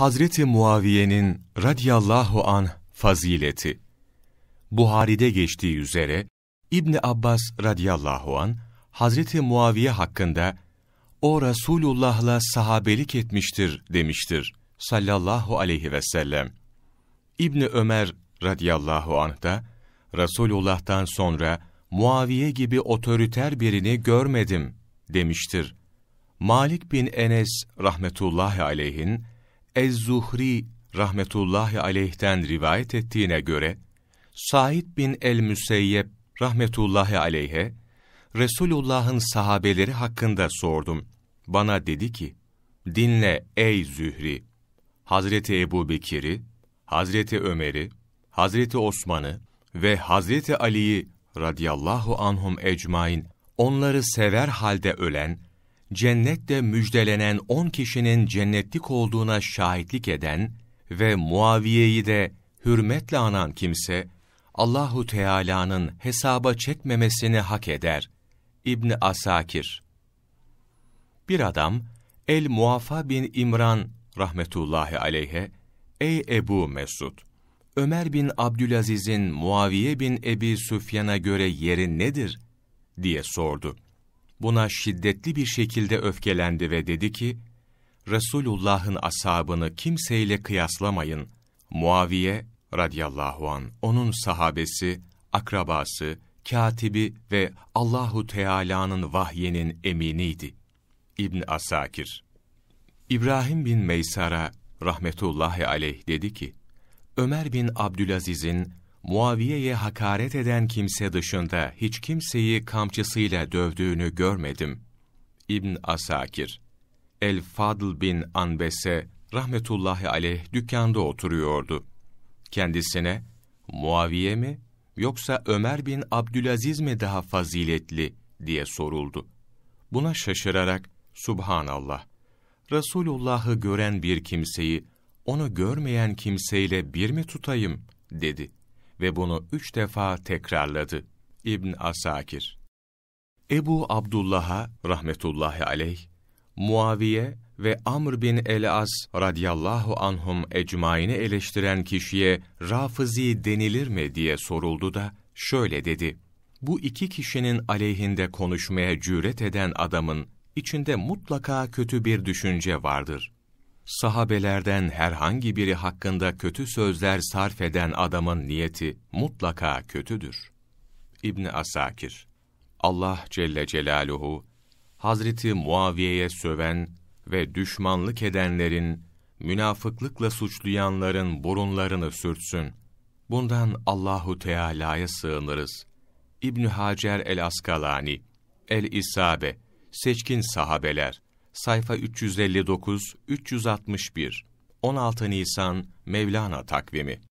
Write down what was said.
Hazreti Muaviye'nin radiyallahu an fazileti. Buhari'de geçtiği üzere İbni Abbas radiyallahu an Hazreti Muaviye hakkında o Resulullah'la sahabelik etmiştir demiştir sallallahu aleyhi ve sellem. İbni Ömer radiyallahu anh da Resulullah'tan sonra Muaviye gibi otoriter birini görmedim demiştir. Malik bin Enes rahmetullahi aleyhin Ez-Zuhri rahmetullahi aleyh'ten rivayet ettiğine göre, Said bin el-Müseyyeb rahmetullahi aleyhe, Resulullah'ın sahabeleri hakkında sordum. Bana dedi ki, dinle ey Zühri, Hazreti Ebu Bekir'i, Hazreti Ömer'i, Hazreti Osman'ı ve Hazreti Ali'yi radiyallahu anhum ecmain, onları sever halde ölen cennette müjdelenen on kişinin cennetlik olduğuna şahitlik eden ve Muaviye'yi de hürmetle anan kimse, Allahu Teala'nın hesaba çekmemesini hak eder. İbn Asakir. Bir adam El Muafa bin İmran rahmetullahi aleyhe ey Ebu Mesud Ömer bin Abdülaziz'in Muaviye bin Ebi Süfyan'a göre yeri nedir diye sordu buna şiddetli bir şekilde öfkelendi ve dedi ki, Resulullah'ın asabını kimseyle kıyaslamayın. Muaviye radıyallahu an onun sahabesi, akrabası, katibi ve Allahu Teala'nın vahyenin eminiydi. İbn Asakir. İbrahim bin Meysara rahmetullahi aleyh dedi ki: Ömer bin Abdülaziz'in Muaviye'ye hakaret eden kimse dışında hiç kimseyi kamçısıyla dövdüğünü görmedim. İbn Asakir El-Fadl bin Anbese rahmetullahi aleyh dükkanda oturuyordu. Kendisine Muaviye mi yoksa Ömer bin Abdülaziz mi daha faziletli diye soruldu. Buna şaşırarak Subhanallah Resulullah'ı gören bir kimseyi onu görmeyen kimseyle bir mi tutayım dedi ve bunu üç defa tekrarladı. İbn Asakir Ebu Abdullah'a rahmetullahi aleyh, Muaviye ve Amr bin el-Az radiyallahu anhum ecmaini eleştiren kişiye rafizi denilir mi diye soruldu da şöyle dedi. Bu iki kişinin aleyhinde konuşmaya cüret eden adamın içinde mutlaka kötü bir düşünce vardır sahabelerden herhangi biri hakkında kötü sözler sarf eden adamın niyeti mutlaka kötüdür. İbn Asakir Allah Celle Celaluhu Hazreti Muaviye'ye söven ve düşmanlık edenlerin, münafıklıkla suçlayanların burunlarını sürtsün. Bundan Allahu Teala'ya sığınırız. İbn Hacer el Askalani, el İsabe, Seçkin Sahabeler sayfa 359-361 16 Nisan Mevlana takvimi